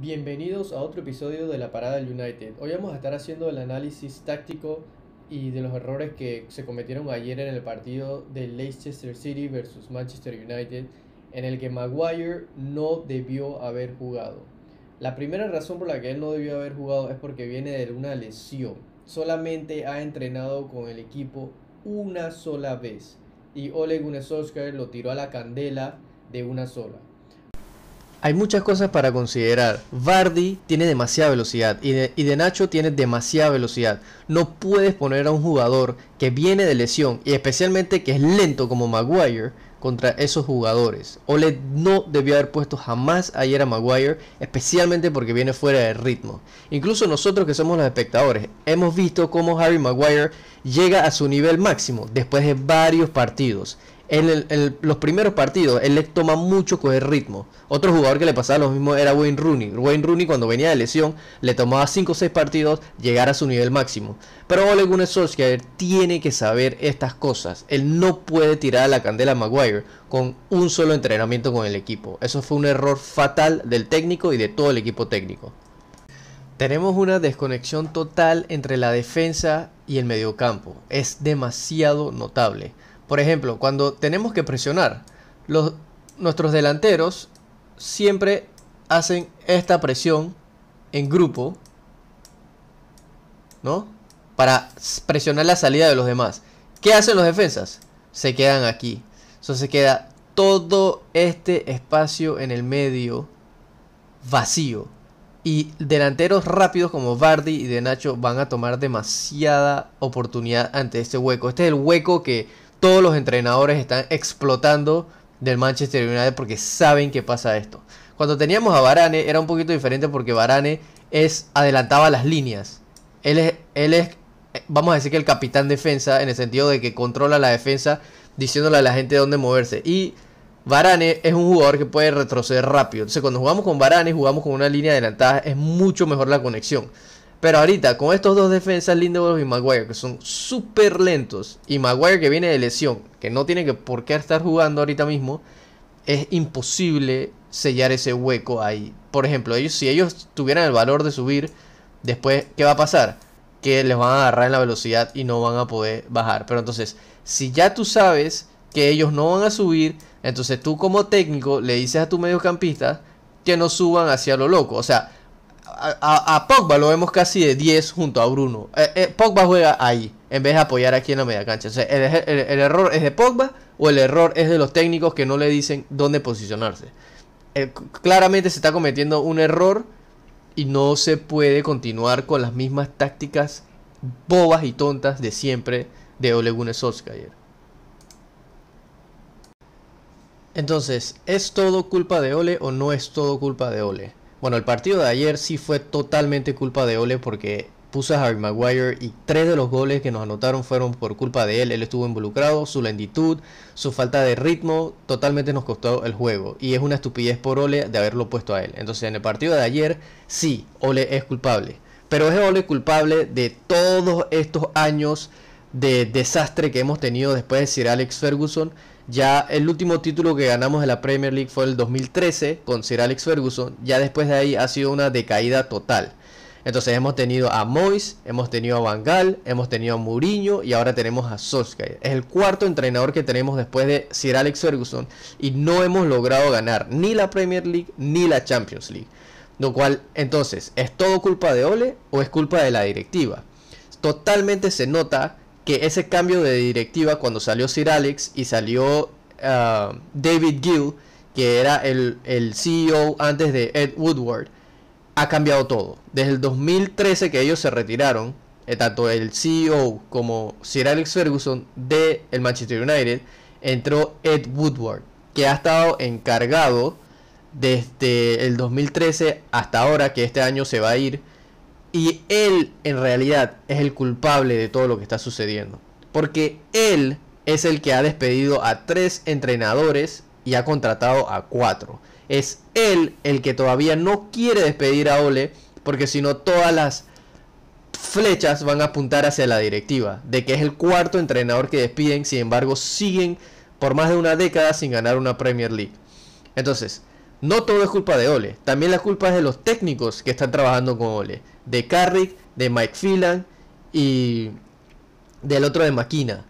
Bienvenidos a otro episodio de la Parada del United. Hoy vamos a estar haciendo el análisis táctico y de los errores que se cometieron ayer en el partido de Leicester City versus Manchester United, en el que Maguire no debió haber jugado. La primera razón por la que él no debió haber jugado es porque viene de una lesión. Solamente ha entrenado con el equipo una sola vez y Ole Gunnar Solskjaer lo tiró a la candela de una sola. Hay muchas cosas para considerar. Vardy tiene demasiada velocidad y de, Nacho tiene demasiada velocidad. No puedes poner a un jugador que viene de lesión y especialmente que es lento como Maguire contra esos jugadores. Ole no debió haber puesto jamás ayer a Maguire, especialmente porque viene fuera de ritmo. Incluso nosotros que somos los espectadores hemos visto cómo Harry Maguire llega a su nivel máximo después de varios partidos en, los primeros partidos, él le toma mucho coger ritmo. Otro jugador que le pasaba lo mismo era Wayne Rooney. Wayne Rooney cuando venía de lesión le tomaba 5 o 6 partidos llegar a su nivel máximo. Pero Ole Gunnar Solskjaer tiene que saber estas cosas. Él no puede tirar a la candela a Maguire con un solo entrenamiento con el equipo. Eso fue un error fatal del técnico y de todo el equipo técnico. Tenemos una desconexión total entre la defensa y el mediocampo. Es demasiado notable. Por ejemplo, cuando tenemos que presionar, los, nuestros delanteros siempre hacen esta presión en grupo, ¿no? Para presionar la salida de los demás. ¿Qué hacen los defensas? Se quedan aquí. Entonces se queda todo este espacio en el medio vacío. Y delanteros rápidos como Bardi y De Nacho van a tomar demasiada oportunidad ante este hueco. Este es el hueco que todos los entrenadores están explotando del Manchester United porque saben que pasa esto. Cuando teníamos a Varane era un poquito diferente porque Varane es adelantaba las líneas. Él es, él es, vamos a decir que el capitán defensa en el sentido de que controla la defensa diciéndole a la gente dónde moverse. Y Varane es un jugador que puede retroceder rápido. Entonces cuando jugamos con Varane jugamos con una línea adelantada es mucho mejor la conexión. Pero ahorita, con estos dos defensas, Lindelof y Maguire, que son súper lentos, y Maguire que viene de lesión, que no tiene que por qué estar jugando ahorita mismo, es imposible sellar ese hueco ahí. Por ejemplo, ellos, si ellos tuvieran el valor de subir, después, ¿qué va a pasar? Que les van a agarrar en la velocidad y no van a poder bajar. Pero entonces, si ya tú sabes que ellos no van a subir, entonces tú como técnico le dices a tu mediocampista que no suban hacia lo loco. O sea, a, Pogba lo vemos casi de 10 junto a Bruno. Eh, eh, Pogba juega ahí, en vez de apoyar aquí en la media cancha. O sea, el, error es de Pogba o el error es de los técnicos que no le dicen dónde posicionarse. Eh, claramente se está cometiendo un error y no se puede continuar con las mismas tácticas bobas y tontas de siempre de Ole Gunnar Solskjaer. Entonces, ¿es todo culpa de Ole o no es todo culpa de Ole? Bueno, el partido de ayer sí fue totalmente culpa de Ole porque puso a Harry Maguire y tres de los goles que nos anotaron fueron por culpa de él. Él estuvo involucrado, su lentitud, su falta de ritmo, totalmente nos costó el juego. Y es una estupidez por Ole de haberlo puesto a él. Entonces en el partido de ayer sí, Ole es culpable. Pero es Ole culpable de todos estos años de desastre que hemos tenido después de Sir Alex Ferguson. Ya el último título que ganamos de la Premier League fue el 2013 con Sir Alex Ferguson. Ya después de ahí ha sido una decaída total. Entonces hemos tenido a Moyes, hemos tenido a Van hemos tenido a Mourinho y ahora tenemos a Solskjaer. Es el cuarto entrenador que tenemos después de Sir Alex Ferguson y no hemos logrado ganar ni la Premier League ni la Champions League. Lo cual, entonces, ¿es todo culpa de Ole o es culpa de la directiva? Totalmente se nota ese cambio de directiva cuando salió Sir Alex y salió ah, David Gill, que era el, CEO antes de Ed Woodward, ha cambiado todo. Desde el 2013 que ellos se retiraron, eh, tanto el CEO como Sir Alex Ferguson de el Manchester United, entró Ed Woodward, que ha estado encargado desde el 2013 hasta ahora, que este año se va a ir y él en realidad es el culpable de todo lo que está sucediendo. Porque él es el que ha despedido a tres entrenadores y ha contratado a cuatro. Es él el que todavía no quiere despedir a Ole porque si no todas las flechas van a apuntar hacia la directiva. De que es el cuarto entrenador que despiden, sin embargo siguen por más de una década sin ganar una Premier League. Entonces, no todo es culpa de Ole. También la culpa es de los técnicos que están trabajando con Ole. De Carrick, de Mike Phelan y del otro de Maquina.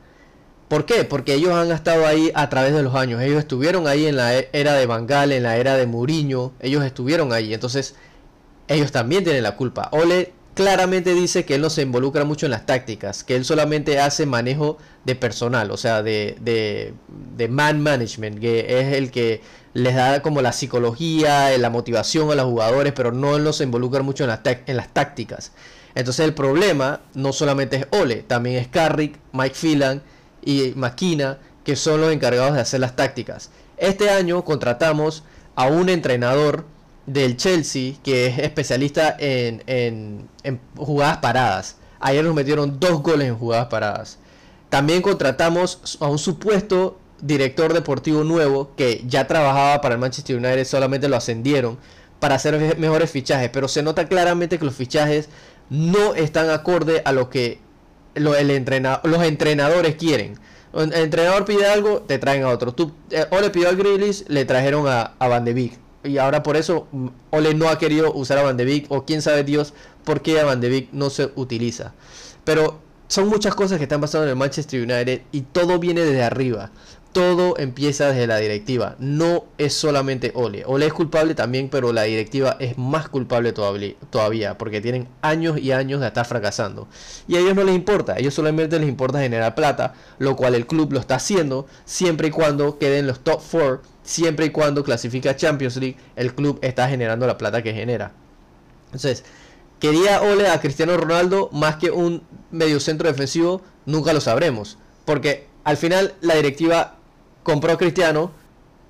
¿Por qué? Porque ellos han estado ahí a través de los años. Ellos estuvieron ahí en la era de Bangal, en la era de Muriño. Ellos estuvieron ahí. Entonces, ellos también tienen la culpa. Ole claramente dice que él no se involucra mucho en las tácticas, que él solamente hace manejo de personal, o sea, de, de, de man management, que es el que les da como la psicología, eh, la motivación a los jugadores, pero no los involucran mucho en las, en las tácticas. Entonces el problema no solamente es Ole, también es Carrick, Mike Phelan y Makina, que son los encargados de hacer las tácticas. Este año contratamos a un entrenador del Chelsea que es especialista en, en jugadas paradas. Ayer nos metieron dos goles en jugadas paradas. También contratamos a un supuesto director deportivo nuevo que ya trabajaba para el Manchester United, solamente lo ascendieron para hacer mejores fichajes, pero se nota claramente que los fichajes no están acorde a lo que el los entrenadores quieren. El entrenador pide algo, te traen a otro. Tú, eh, Ole pidió a grillis, le trajeron a, Van de Beek. Y ahora por eso mm, Ole no ha querido usar a Van de Beek, o quién sabe Dios por qué a Van de Beek no se utiliza. Pero son muchas cosas que están pasando en el Manchester United y todo viene desde arriba todo empieza desde la directiva. No es solamente Ole. Ole es culpable también, pero la directiva es más culpable todavía, porque tienen años y años de estar fracasando. Y a ellos no les importa, a ellos solamente les importa generar plata, lo cual el club lo está haciendo siempre y cuando queden los top 4, siempre y cuando clasifica Champions League, el club está generando la plata que genera. Entonces, quería Ole a Cristiano Ronaldo más que un mediocentro defensivo, nunca lo sabremos, porque al final la directiva compró a Cristiano,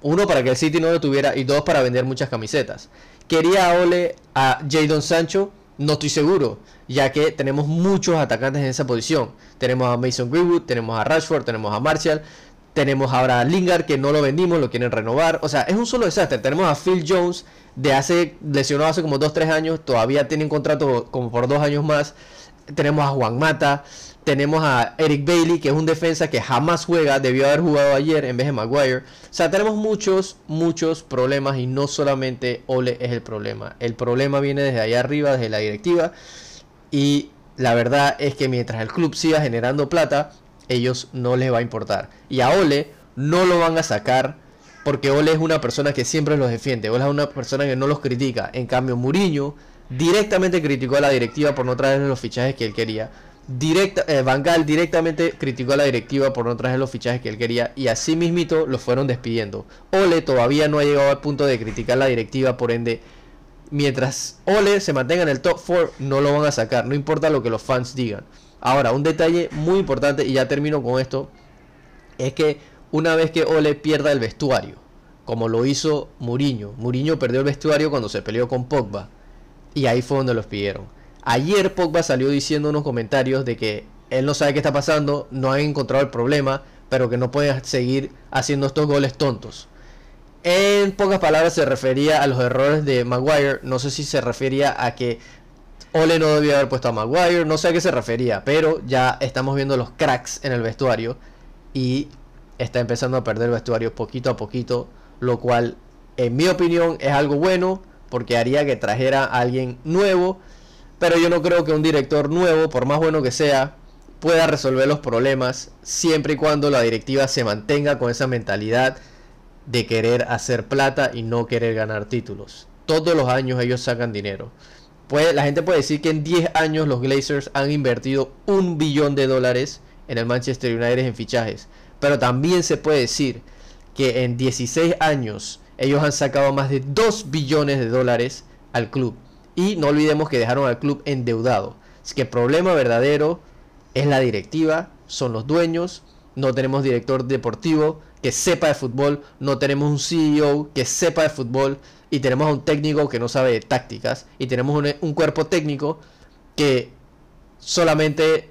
uno para que el City no lo tuviera y dos para vender muchas camisetas. Quería Ole a Jadon Sancho, no estoy seguro, ya que tenemos muchos atacantes en esa posición. Tenemos a Mason Greenwood, tenemos a Rashford, tenemos a Marshall, tenemos ahora a Lingard que no lo vendimos, lo quieren renovar. O sea, es un solo desastre. Tenemos a Phil Jones de hace lesionado hace como 2-3 años, todavía tiene un contrato como por 2 años más. Tenemos a Juan Mata, tenemos a Eric Bailey, que es un defensa que jamás juega, debió haber jugado ayer en vez de Maguire. O sea, tenemos muchos, muchos problemas y no solamente Ole es el problema. El problema viene desde allá arriba, desde la directiva. Y la verdad es que mientras el club siga generando plata, ellos no les va a importar. Y a Ole no lo van a sacar porque Ole es una persona que siempre los defiende. Ole es una persona que no los critica. En cambio, Muriño directamente criticó a la directiva por no traerle los fichajes que él quería. Eh, van directamente criticó a la directiva por no traer los fichajes que él quería y así mismito lo fueron despidiendo. Ole todavía no ha llegado al punto de criticar la directiva, por ende, mientras Ole se mantenga en el top 4, no lo van a sacar, no importa lo que los fans digan. Ahora, un detalle muy importante, y ya termino con esto, es que una vez que Ole pierda el vestuario, como lo hizo Muriño, Muriño perdió el vestuario cuando se peleó con Pogba, y ahí fue donde los pidieron. Ayer Pogba salió diciendo unos comentarios de que él no sabe qué está pasando, no ha encontrado el problema, pero que no puede seguir haciendo estos goles tontos. En pocas palabras se refería a los errores de Maguire, no sé si se refería a que Ole no debía haber puesto a Maguire, no sé a qué se refería, pero ya estamos viendo los cracks en el vestuario y está empezando a perder el vestuario poquito a poquito, lo cual en mi opinión es algo bueno porque haría que trajera a alguien nuevo pero yo no creo que un director nuevo, por más bueno que sea, pueda resolver los problemas siempre y cuando la directiva se mantenga con esa mentalidad de querer hacer plata y no querer ganar títulos. Todos los años ellos sacan dinero. la gente puede decir que en 10 años los Glazers han invertido un billón de dólares en el Manchester United en fichajes. Pero también se puede decir que en 16 años ellos han sacado más de 2 billones de dólares al club. Y no olvidemos que dejaron al club endeudado. Así que el problema verdadero es la directiva, son los dueños, no tenemos director deportivo que sepa de fútbol, no tenemos un CEO que sepa de fútbol y tenemos a un técnico que no sabe de tácticas y tenemos un, un cuerpo técnico que solamente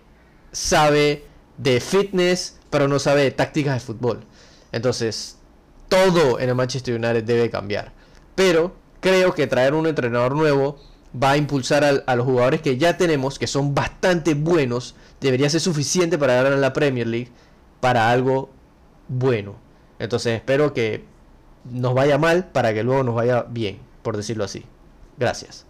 sabe de fitness pero no sabe de tácticas de fútbol. Entonces, todo en el Manchester United debe cambiar. Pero creo que traer un entrenador nuevo va a impulsar a, los jugadores que ya tenemos, que son bastante buenos, debería ser suficiente para ganar la Premier League para algo bueno. Entonces espero que nos vaya mal para que luego nos vaya bien, por decirlo así. Gracias.